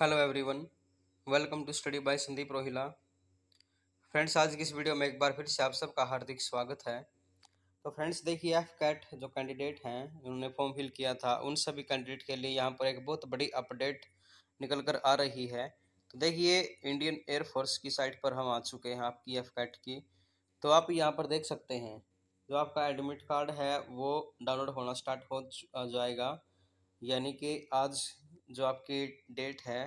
hello everyone welcome to study by Sandeep Rohila friends आज की इस वीडियो में एक बार फिर से आप सबका हार्दिक स्वागत है तो फ्रेंड्स देखिए एफ कैट जो कैंडिडेट हैं उन्होंने फॉर्म फिल किया था उन सभी कैंडिडेट के लिए यहाँ पर एक बहुत बड़ी अपडेट निकल कर आ रही है तो देखिए इंडियन एयरफोर्स की साइट पर हम आ चुके हैं आपकी एफ कैट की तो आप यहाँ पर देख सकते हैं जो आपका एडमिट कार्ड है वो डाउनलोड होना स्टार्ट हो जाएगा यानी कि आज जो आपकी डेट है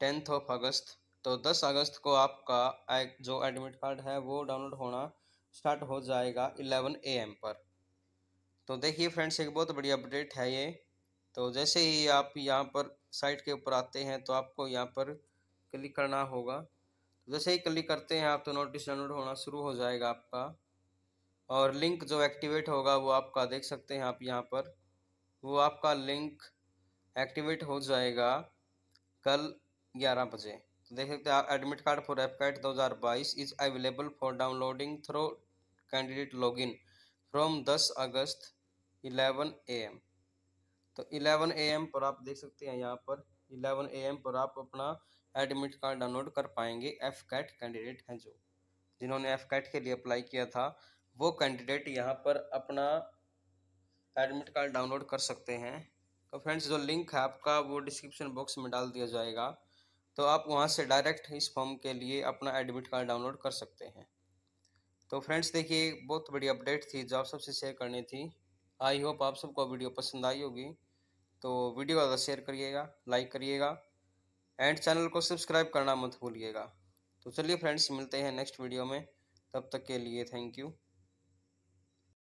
टेंथ ऑफ अगस्त तो दस अगस्त को आपका जो एडमिट कार्ड है वो डाउनलोड होना स्टार्ट हो जाएगा इलेवन ए एम पर तो देखिए फ्रेंड्स एक बहुत बड़ी अपडेट है ये तो जैसे ही आप यहाँ पर साइट के ऊपर आते हैं तो आपको यहाँ पर क्लिक करना होगा जैसे ही क्लिक करते हैं आप तो नोटिस डाउनलोड होना शुरू हो जाएगा आपका और लिंक जो एक्टिवेट होगा वो आपका देख सकते हैं आप यहाँ पर वो आपका लिंक एक्टिवेट हो जाएगा कल 11 बजे तो देख सकते हैं एडमिट कार्ड फॉर हज़ार 2022 is available for downloading through candidate login from 10 अगस्त 11 एम तो 11 एम पर आप देख सकते हैं यहाँ पर 11 एम पर आप अपना एडमिट कार्ड डाउनलोड कर पाएंगे एफ कैट कैंडिडेट हैं जो जिन्होंने एफ कैट के लिए अप्लाई किया था वो कैंडिडेट यहाँ पर अपना एडमिट कार्ड डाउनलोड कर सकते हैं तो फ्रेंड्स जो लिंक है आपका वो डिस्क्रिप्शन बॉक्स में डाल दिया जाएगा तो आप वहाँ से डायरेक्ट इस फॉर्म के लिए अपना एडमिट कार्ड डाउनलोड कर सकते हैं तो फ्रेंड्स देखिए बहुत बड़ी अपडेट थी जो आप सबसे शेयर करनी थी आई होप आप सबको वीडियो पसंद आई होगी तो वीडियो ज़्यादा शेयर करिएगा लाइक करिएगा एंड चैनल को सब्सक्राइब करना मत भूलिएगा तो चलिए फ्रेंड्स मिलते हैं नेक्स्ट वीडियो में तब तक के लिए थैंक यू